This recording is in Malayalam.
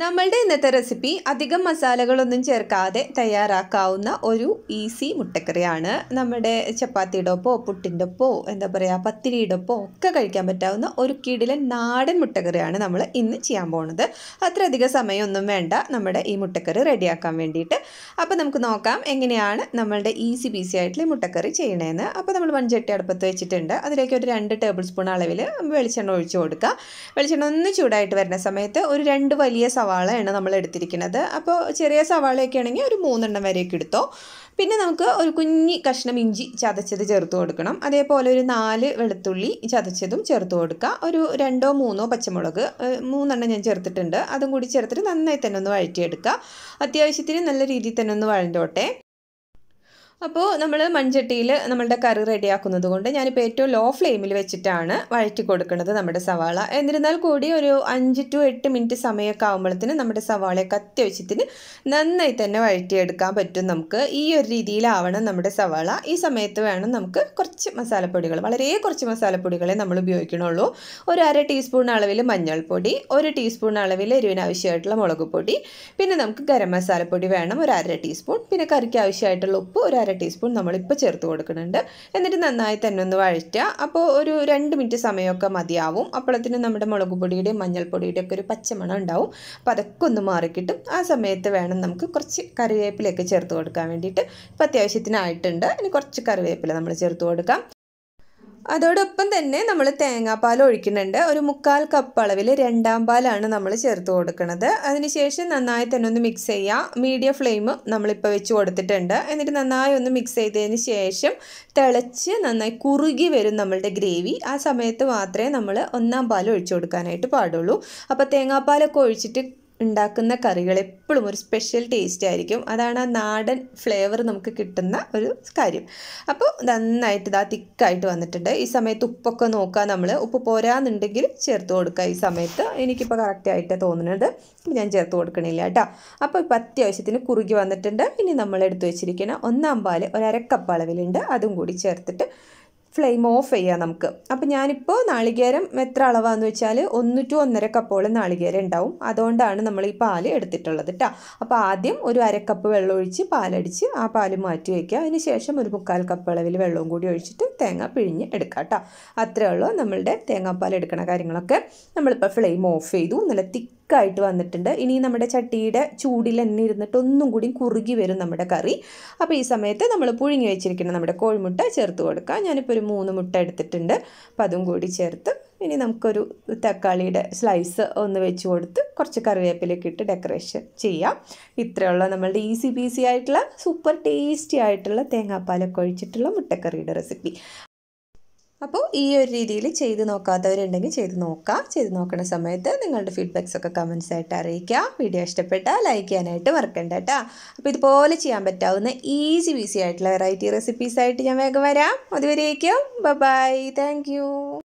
നമ്മളുടെ ഇന്നത്തെ റെസിപ്പി അധികം മസാലകളൊന്നും ചേർക്കാതെ തയ്യാറാക്കാവുന്ന ഒരു ഈസി മുട്ടക്കറിയാണ് നമ്മുടെ ചപ്പാത്തിയുടെ ഒപ്പോ പുട്ടിൻ്റെ ഒപ്പോ എന്താ പറയുക പത്തിരിയുടെ ഒപ്പോ ഒക്കെ കഴിക്കാൻ പറ്റാവുന്ന ഒരു കിടിലൻ നാടൻ മുട്ടക്കറിയാണ് നമ്മൾ ഇന്ന് ചെയ്യാൻ പോകുന്നത് അത്രയധികം സമയമൊന്നും വേണ്ട നമ്മുടെ ഈ മുട്ടക്കറി റെഡിയാക്കാൻ വേണ്ടിയിട്ട് അപ്പോൾ നമുക്ക് നോക്കാം എങ്ങനെയാണ് നമ്മളുടെ ഈസി പീസി ആയിട്ടുള്ള മുട്ടക്കറി ചെയ്യണേന്ന് അപ്പോൾ നമ്മൾ മൺചട്ടി അടുപ്പത്ത് വെച്ചിട്ടുണ്ട് അതിലേക്ക് ഒരു രണ്ട് ടേബിൾ സ്പൂൺ അളവിൽ വെളിച്ചെണ്ണ ഒഴിച്ച് കൊടുക്കുക വെളിച്ചെണ്ണ ഒന്ന് ചൂടായിട്ട് വരുന്ന സമയത്ത് ഒരു രണ്ട് വലിയ സവാളയാണ് നമ്മൾ എടുത്തിരിക്കുന്നത് അപ്പോൾ ചെറിയ സവാളയൊക്കെ ആണെങ്കിൽ ഒരു മൂന്നെണ്ണം വരെയൊക്കെ എടുത്തോ പിന്നെ നമുക്ക് ഒരു കുഞ്ഞി കഷ്ണം ഇഞ്ചി ചതച്ചത് ചേർത്ത് കൊടുക്കണം അതേപോലെ ഒരു നാല് വെളുത്തുള്ളി ചതച്ചതും ചേർത്ത് കൊടുക്കുക ഒരു രണ്ടോ മൂന്നോ പച്ചമുളക് മൂന്നെണ്ണം ഞാൻ ചേർത്തിട്ടുണ്ട് അതും കൂടി ചേർത്തിട്ട് നന്നായി തന്നെ ഒന്ന് വഴറ്റിയെടുക്കുക അത്യാവശ്യത്തിന് നല്ല രീതിയിൽ തന്നെ ഒന്ന് വഴണ്ടോട്ടെ അപ്പോൾ നമ്മൾ മൺചട്ടിയിൽ നമ്മളുടെ കറി റെഡിയാക്കുന്നത് കൊണ്ട് ഞാനിപ്പോൾ ഏറ്റവും ലോ ഫ്ലെയിമിൽ വെച്ചിട്ടാണ് വഴറ്റി കൊടുക്കുന്നത് നമ്മുടെ സവാള എന്നിരുന്നാൽ കൂടി ഒരു അഞ്ച് ടു എട്ട് മിനിറ്റ് സമയമൊക്കെ ആകുമ്പോഴത്തേന് നമ്മുടെ സവാളയൊക്കെ അത്യാവശ്യത്തിന് നന്നായി തന്നെ വഴറ്റിയെടുക്കാൻ പറ്റും നമുക്ക് ഈ ഒരു രീതിയിലാവണം നമ്മുടെ സവാള ഈ സമയത്ത് വേണം നമുക്ക് കുറച്ച് മസാലപ്പൊടികൾ വളരെ കുറച്ച് മസാലപ്പൊടികളെ നമ്മൾ ഉപയോഗിക്കണുള്ളൂ ഒരു അര ടീസ്പൂൺ അളവിൽ മഞ്ഞൾപ്പൊടി ഒരു ടീസ്പൂൺ അളവിൽ എരിവിനാവശ്യമായിട്ടുള്ള മുളക് പൊടി പിന്നെ നമുക്ക് ഗരം മസാലപ്പൊടി വേണം ഒരു അര ടീസ്പൂൺ പിന്നെ കറിക്ക് ആവശ്യമായിട്ടുള്ള ഉപ്പ് ഒരു അര ടീസ്പൂൺ നമ്മളിപ്പോൾ ചേർത്ത് കൊടുക്കുന്നുണ്ട് എന്നിട്ട് നന്നായി തന്നെ ഒന്ന് വഴറ്റുക അപ്പോൾ ഒരു രണ്ട് മിനിറ്റ് സമയമൊക്കെ മതിയാവും അപ്പോഴത്തിന് നമ്മുടെ മുളക് പൊടിയുടെയും മഞ്ഞൾപ്പൊടിയുടെയും ഒക്കെ ഒരു പച്ചമണം ഉണ്ടാവും അപ്പോൾ അതൊക്കെ ഒന്ന് മാറിക്കിട്ടും ആ സമയത്ത് വേണം നമുക്ക് കുറച്ച് കറിവേപ്പിലയൊക്കെ ചേർത്ത് കൊടുക്കാൻ വേണ്ടിയിട്ട് ഇപ്പോൾ അത്യാവശ്യത്തിനായിട്ടുണ്ട് ഇനി കുറച്ച് കറിവേപ്പില നമ്മൾ ചേർത്ത് കൊടുക്കാം അതോടൊപ്പം തന്നെ നമ്മൾ തേങ്ങാപ്പാൽ ഒഴിക്കുന്നുണ്ട് ഒരു മുക്കാൽ കപ്പ് അളവിൽ രണ്ടാം പാലാണ് നമ്മൾ ചേർത്ത് കൊടുക്കുന്നത് അതിനുശേഷം നന്നായി തന്നെ ഒന്ന് മിക്സ് ചെയ്യുക മീഡിയം ഫ്ലെയിം നമ്മളിപ്പോൾ വെച്ച് കൊടുത്തിട്ടുണ്ട് എന്നിട്ട് നന്നായി ഒന്ന് മിക്സ് ചെയ്തതിന് ശേഷം തിളച്ച് നന്നായി കുറുകി വരും നമ്മളുടെ ഗ്രേവി ആ സമയത്ത് മാത്രമേ നമ്മൾ ഒന്നാം പാൽ ഒഴിച്ചു കൊടുക്കാനായിട്ട് പാടുള്ളൂ അപ്പോൾ തേങ്ങാപ്പാലൊക്കെ ഒഴിച്ചിട്ട് ഉണ്ടാക്കുന്ന കറികൾ എപ്പോഴും ഒരു സ്പെഷ്യൽ ടേസ്റ്റ് ആയിരിക്കും അതാണ് ആ നാടൻ ഫ്ലേവർ നമുക്ക് കിട്ടുന്ന ഒരു കാര്യം അപ്പോൾ നന്നായിട്ട് ഇതാ തിക്കായിട്ട് വന്നിട്ടുണ്ട് ഈ സമയത്ത് ഉപ്പൊക്കെ നോക്കുക നമ്മൾ ഉപ്പ് പോരാന്നുണ്ടെങ്കിൽ ചേർത്ത് കൊടുക്കുക ഈ സമയത്ത് എനിക്കിപ്പോൾ കറക്റ്റായിട്ട് തോന്നുന്നത് ഞാൻ ചേർത്ത് കൊടുക്കണില്ല കേട്ടോ അപ്പോൾ ഇപ്പോൾ അത്യാവശ്യത്തിന് കുറുകി വന്നിട്ടുണ്ട് ഇനി നമ്മൾ എടുത്തു വെച്ചിരിക്കുന്ന ഒന്നാം പാൽ ഒരക്കപ്പ് അളവിലുണ്ട് അതും കൂടി ചേർത്തിട്ട് ഫ്ലെയിം ഓഫ് ചെയ്യാം നമുക്ക് അപ്പോൾ ഞാനിപ്പോൾ നാളികേരം എത്ര അളവാന്ന് വെച്ചാൽ ഒന്ന് ടു ഒന്നര കപ്പോളം നാളികേരം ഉണ്ടാവും അതുകൊണ്ടാണ് നമ്മൾ ഈ പാല് എടുത്തിട്ടുള്ളത് കേട്ടോ അപ്പോൾ ആദ്യം ഒരു അരക്കപ്പ് വെള്ളം ഒഴിച്ച് പാലടിച്ച് ആ പാല് മാറ്റി വയ്ക്കുക അതിന് ശേഷം ഒരു മുക്കാൽ കപ്പ് അളവിൽ വെള്ളവും കൂടി ഒഴിച്ചിട്ട് തേങ്ങ പിഴിഞ്ഞ് എടുക്കുക കേട്ടോ അത്രേ ഉള്ളൂ നമ്മളുടെ തേങ്ങാപ്പാൽ എടുക്കണ കാര്യങ്ങളൊക്കെ നമ്മളിപ്പോൾ ഫ്ലെയിം ഓഫ് ചെയ്തു നല്ല തിക്ക് തിക്കായിട്ട് വന്നിട്ടുണ്ട് ഇനി നമ്മുടെ ചട്ടിയുടെ ചൂടിൽ തന്നെ ഇരുന്നിട്ട് ഒന്നും കൂടി കുറുകി വരും നമ്മുടെ കറി അപ്പോൾ ഈ സമയത്ത് നമ്മൾ പുഴുങ്ങി വെച്ചിരിക്കുന്ന നമ്മുടെ കോഴിമുട്ട ചേർത്ത് കൊടുക്കാം ഞാനിപ്പോൾ ഒരു മൂന്ന് മുട്ട എടുത്തിട്ടുണ്ട് അപ്പം അതും കൂടി ചേർത്ത് ഇനി നമുക്കൊരു തക്കാളിയുടെ സ്ലൈസ് ഒന്ന് വെച്ച് കൊടുത്ത് കുറച്ച് കറിവേപ്പിലേക്ക് ഇട്ട് ഡെക്കറേഷൻ ചെയ്യാം ഇത്രയുള്ള നമ്മളുടെ ഈസി ബീസി ആയിട്ടുള്ള സൂപ്പർ ടേസ്റ്റി ആയിട്ടുള്ള തേങ്ങാപ്പാലൊക്കെ ഒഴിച്ചിട്ടുള്ള മുട്ടക്കറിയുടെ റെസിപ്പി അപ്പോൾ ഈ ഒരു രീതിയിൽ ചെയ്ത് നോക്കാത്തവരുണ്ടെങ്കിൽ ചെയ്ത് നോക്കുക ചെയ്ത് നോക്കുന്ന സമയത്ത് നിങ്ങളുടെ ഫീഡ്ബാക്സ് ഒക്കെ കമൻസ് ആയിട്ട് അറിയിക്കുക വീഡിയോ ഇഷ്ടപ്പെട്ടാൽ ലൈക്ക് ചെയ്യാനായിട്ട് മറക്കണ്ട കേട്ടോ അപ്പോൾ ഇതുപോലെ ചെയ്യാൻ പറ്റാവുന്ന ഈസി ബീസി ആയിട്ടുള്ള വെറൈറ്റി റെസിപ്പീസ് ആയിട്ട് ഞാൻ വേഗം വരാം അതുവരേക്കും ബൈ താങ്ക്